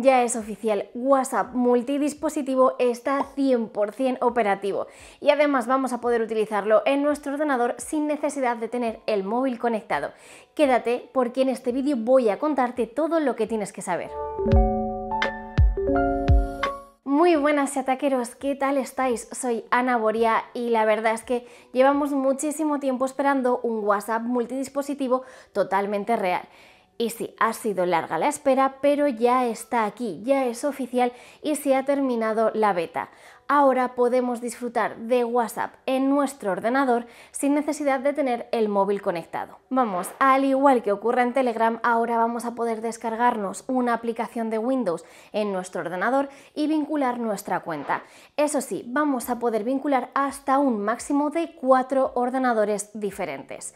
Ya es oficial, WhatsApp multidispositivo está 100% operativo y además vamos a poder utilizarlo en nuestro ordenador sin necesidad de tener el móvil conectado. Quédate porque en este vídeo voy a contarte todo lo que tienes que saber. Muy buenas ataqueros, ¿qué tal estáis? Soy Ana Boria y la verdad es que llevamos muchísimo tiempo esperando un WhatsApp multidispositivo totalmente real. Y sí, ha sido larga la espera, pero ya está aquí, ya es oficial y se ha terminado la beta. Ahora podemos disfrutar de WhatsApp en nuestro ordenador sin necesidad de tener el móvil conectado. Vamos, al igual que ocurre en Telegram, ahora vamos a poder descargarnos una aplicación de Windows en nuestro ordenador y vincular nuestra cuenta. Eso sí, vamos a poder vincular hasta un máximo de cuatro ordenadores diferentes.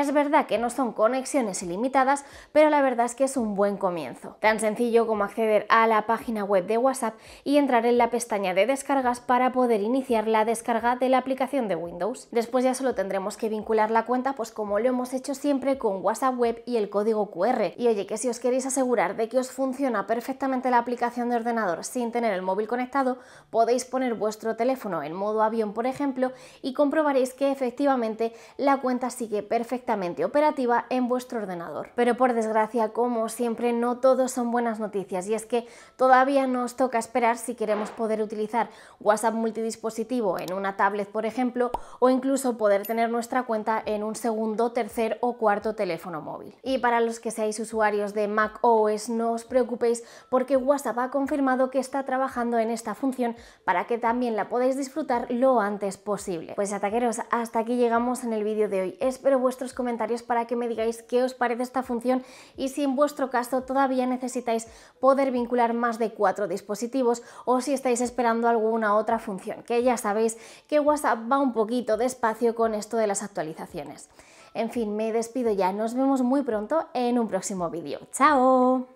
Es verdad que no son conexiones ilimitadas, pero la verdad es que es un buen comienzo. Tan sencillo como acceder a la página web de WhatsApp y entrar en la pestaña de descargas para poder iniciar la descarga de la aplicación de Windows. Después ya solo tendremos que vincular la cuenta pues como lo hemos hecho siempre con WhatsApp Web y el código QR. Y oye, que si os queréis asegurar de que os funciona perfectamente la aplicación de ordenador sin tener el móvil conectado, podéis poner vuestro teléfono en modo avión, por ejemplo, y comprobaréis que efectivamente la cuenta sigue perfectamente operativa en vuestro ordenador. Pero por desgracia, como siempre, no todos son buenas noticias y es que todavía nos toca esperar si queremos poder utilizar WhatsApp multidispositivo en una tablet, por ejemplo, o incluso poder tener nuestra cuenta en un segundo, tercer o cuarto teléfono móvil. Y para los que seáis usuarios de Mac OS, no os preocupéis porque WhatsApp ha confirmado que está trabajando en esta función para que también la podáis disfrutar lo antes posible. Pues ataqueros, hasta aquí llegamos en el vídeo de hoy. Espero vuestros comentarios para que me digáis qué os parece esta función y si en vuestro caso todavía necesitáis poder vincular más de cuatro dispositivos o si estáis esperando alguna otra función, que ya sabéis que WhatsApp va un poquito despacio con esto de las actualizaciones. En fin, me despido ya, nos vemos muy pronto en un próximo vídeo. ¡Chao!